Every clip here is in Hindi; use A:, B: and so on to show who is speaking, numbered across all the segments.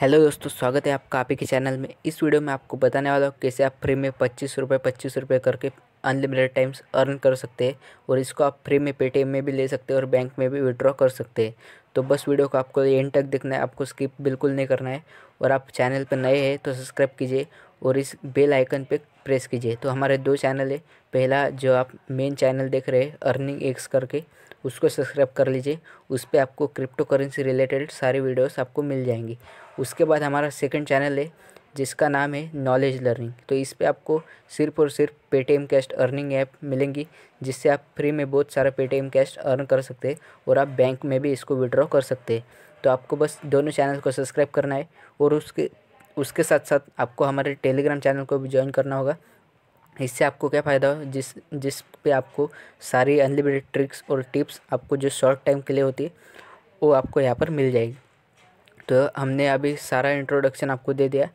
A: हेलो दोस्तों स्वागत है आपका आप के चैनल में इस वीडियो में आपको बताने वाला हूँ कैसे आप फ्री में पच्चीस रुपये पच्चीस रुपये करके अनलिमिटेड टाइम्स अर्न कर सकते हैं और इसको आप फ्री में पेटीएम में भी ले सकते हैं और बैंक में भी विड्रॉ कर सकते हैं तो बस वीडियो को आपको एंड तक देखना है आपको स्किप बिल्कुल नहीं करना है और आप चैनल पर नए हैं तो सब्सक्राइब कीजिए और इस बेल आइकन पर प्रेस कीजिए तो हमारे दो चैनल है पहला जो आप मेन चैनल देख रहे हैं अर्निंग एक्स करके उसको सब्सक्राइब कर लीजिए उस पर आपको क्रिप्टो करेंसी रिलेटेड सारे वीडियोस आपको मिल जाएंगी उसके बाद हमारा सेकंड चैनल है जिसका नाम है नॉलेज लर्निंग तो इस पर आपको सिर्फ और सिर्फ पेटीएम कैश अर्निंग ऐप मिलेंगी जिससे आप फ्री में बहुत सारा पेटीएम कैश अर्न कर सकते हैं और आप बैंक में भी इसको विड्रॉ कर सकते हैं तो आपको बस दोनों चैनल को सब्सक्राइब करना है और उसके उसके साथ साथ आपको हमारे टेलीग्राम चैनल को भी ज्वाइन करना होगा इससे आपको क्या फ़ायदा हो जिस जिस पे आपको सारी अनलिमिटेड ट्रिक्स और टिप्स आपको जो शॉर्ट टाइम के लिए होती है वो आपको यहाँ पर मिल जाएगी तो हमने अभी सारा इंट्रोडक्शन आपको दे दिया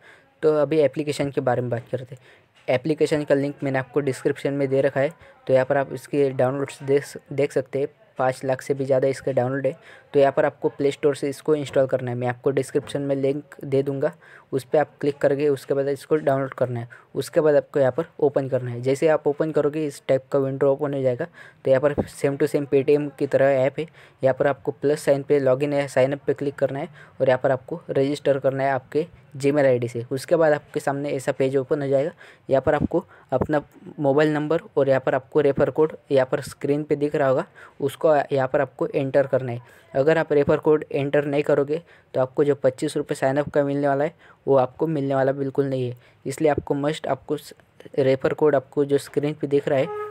A: तो अभी एप्लीकेशन के बारे में बात करते हैं एप्लीकेशन का लिंक मैंने आपको डिस्क्रिप्शन में दे रखा है तो यहाँ पर आप इसके डाउनलोड्स देख देख सकते हैं पाँच लाख से भी ज़्यादा इसका डाउनलोड है तो यहाँ पर आपको प्ले स्टोर से इसको इंस्टॉल करना है मैं आपको डिस्क्रिप्शन में लिंक दे दूँगा उस पर आप क्लिक करके उसके बाद इसको डाउनलोड करना है उसके बाद आपको यहाँ पर ओपन करना है जैसे आप ओपन करोगे इस टाइप का विंडो ओपन हो जाएगा तो यहाँ पर सेम टू सेम पेटीएम की तरह ऐप है यहाँ पर आपको प्लस साइन पर लॉग है साइनअप पर क्लिक करना है और यहाँ पर आपको रजिस्टर करना है आपके जी मेल से उसके बाद आपके सामने ऐसा पेज ओपन हो जाएगा यहाँ पर आपको अपना मोबाइल नंबर और यहाँ पर आपको रेफर कोड यहाँ पर स्क्रीन पर दिख रहा होगा उसको यहाँ पर आपको एंटर करना है अगर आप रेफर कोड एंटर नहीं करोगे तो आपको जो पच्चीस रुपये साइनअप का मिलने वाला है वो आपको मिलने वाला बिल्कुल नहीं है इसलिए आपको मस्ट आपको रेफर कोड आपको जो स्क्रीन पर दिख रहा है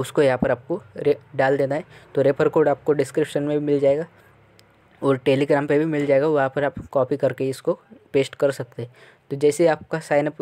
A: उसको यहाँ पर आपको रे डाल देना है तो रेफर कोड आपको डिस्क्रिप्शन में भी मिल जाएगा और टेलीग्राम पे भी मिल जाएगा वहाँ पर आप कॉपी करके इसको पेस्ट कर सकते हैं तो जैसे आपका साइनअप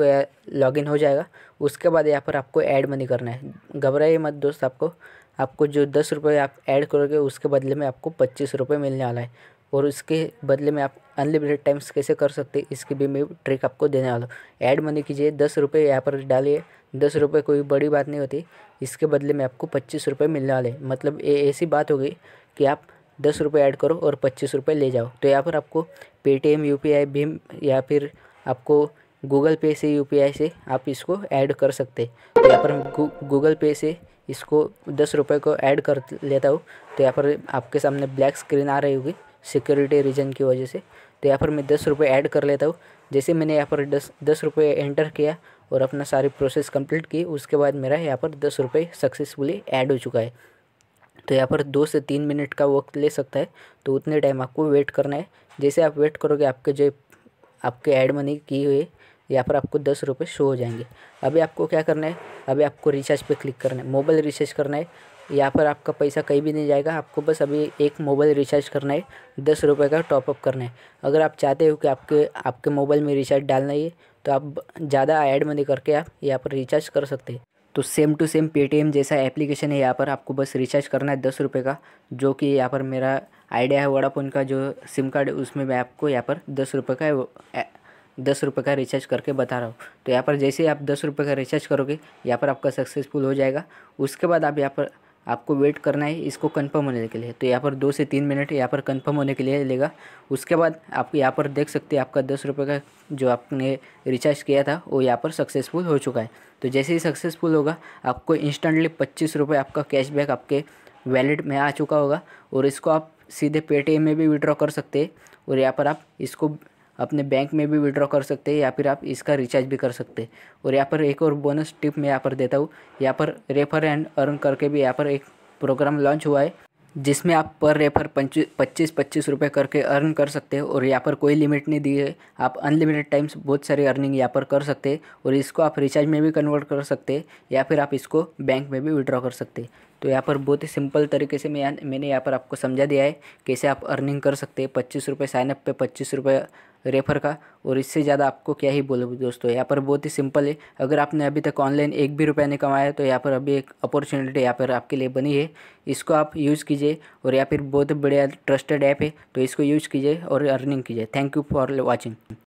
A: लॉगिन हो जाएगा उसके बाद यहाँ पर आपको ऐड मनी करना है घबराइए मत दोस्त आपको आपको जो दस रुपये आप ऐड करोगे उसके बदले में आपको पच्चीस रुपये मिलने वाला है और उसके बदले में आप अनलिमिटेड टाइम्स कैसे कर सकते इसकी भी मैं ट्रिक आपको देने वाला हूँ ऐड मनी कीजिए दस रुपये यहाँ पर डालिए दस रुपये कोई बड़ी बात नहीं होती इसके बदले में आपको पच्चीस रुपये मिलने वाले मतलब ये ऐसी बात हो गई कि आप दस रुपये ऐड करो और पच्चीस रुपये ले जाओ तो यहाँ पर आपको पेटीएम यू पी आई भीम या फिर आपको गूगल पे से यू से आप इसको ऐड कर सकते तो यहाँ पर गूगल पे से इसको दस रुपये को ऐड कर लेता हूँ तो यहाँ पर आपके सामने ब्लैक स्क्रीन आ रही होगी सिक्योरिटी रीजन की वजह से तो यहाँ पर मैं दस रुपये ऐड कर लेता हूँ जैसे मैंने यहाँ पर दस दस रुपये एंटर किया और अपना सारी प्रोसेस कंप्लीट की उसके बाद मेरा यहाँ पर दस रुपये सक्सेसफुली ऐड हो चुका है तो यहाँ पर दो से तीन मिनट का वक्त ले सकता है तो उतने टाइम आपको वेट करना है जैसे आप वेट करोगे आपके जो आपके ऐड मनी की हुई यहाँ पर आपको दस रुपये शो हो जाएंगे अभी आपको क्या करना है अभी आपको रिचार्ज पे क्लिक करना है मोबाइल रिचार्ज करना है यहाँ पर आपका पैसा कहीं भी नहीं जाएगा आपको बस अभी एक मोबाइल रिचार्ज करना है दस रुपये का टॉपअप करना है अगर आप चाहते हो कि आपके आपके मोबाइल में रिचार्ज डालना है तो आप ज़्यादा ऐड मनी करके आप यहाँ पर रिचार्ज कर सकते हैं तो सेम टू सेम पेटीएम जैसा एप्लीकेशन है यहाँ पर आपको बस रिचार्ज करना है दस रुपये का जो कि यहाँ पर मेरा आइडिया है वोडाफोन का जो सिम कार्ड है उसमें मैं आपको यहाँ पर दस रुपये का दस रुपये का रिचार्ज करके बता रहा हूँ तो यहाँ पर जैसे आप दस रुपये का रिचार्ज करोगे यहाँ पर आपका सक्सेसफुल हो जाएगा उसके बाद आप यहाँ पर आपको वेट करना है इसको कंफर्म होने के लिए तो यहाँ पर दो से तीन मिनट यहाँ पर कंफर्म होने के लिए लेगा उसके बाद आप यहाँ पर देख सकते हैं आपका दस रुपये का जो आपने रिचार्ज किया था वो यहाँ पर सक्सेसफुल हो चुका है तो जैसे ही सक्सेसफुल होगा आपको इंस्टेंटली पच्चीस रुपये आपका कैशबैक आपके वैलेट में आ चुका होगा और इसको आप सीधे पेटीएम में भी विड्रॉ कर सकते हैं और यहाँ पर आप इसको अपने बैंक में भी विड्रॉ कर सकते हैं या फिर आप इसका रिचार्ज भी कर सकते हैं और यहाँ पर एक और बोनस टिप मैं यहाँ पर देता हूँ यहाँ पर रेफर एंड अर्न करके भी यहाँ पर एक प्रोग्राम लॉन्च हुआ है जिसमें आप पर रेफर पच्चीस पच्चीस रुपये करके अर्न कर सकते हैं और यहाँ पर कोई लिमिट नहीं दी है आप अनलिमिटेड टाइम्स बहुत सारी अर्निंग यहाँ पर कर सकते और इसको आप रिचार्ज में भी कन्वर्ट कर सकते या फिर आप इसको बैंक में भी विड्रॉ कर सकते तो यहाँ पर बहुत ही सिंपल तरीके से मैं मैंने यहाँ पर आपको समझा दिया है कैसे आप अर्निंग कर सकते हैं पच्चीस रुपये साइनअप पर पच्चीस रुपये रेफर का और इससे ज़्यादा आपको क्या ही बोलो दोस्तों यहाँ पर बहुत ही सिंपल है अगर आपने अभी तक ऑनलाइन एक भी रुपया नहीं कमाया तो यहाँ पर अभी एक अपॉर्चुनिटी यहाँ पर आपके लिए बनी है इसको आप यूज़ कीजिए और या फिर बहुत बढ़िया ट्रस्टेड ऐप है तो इसको यूज़ कीजिए और अर्निंग कीजिए थैंक यू फॉर वॉचिंग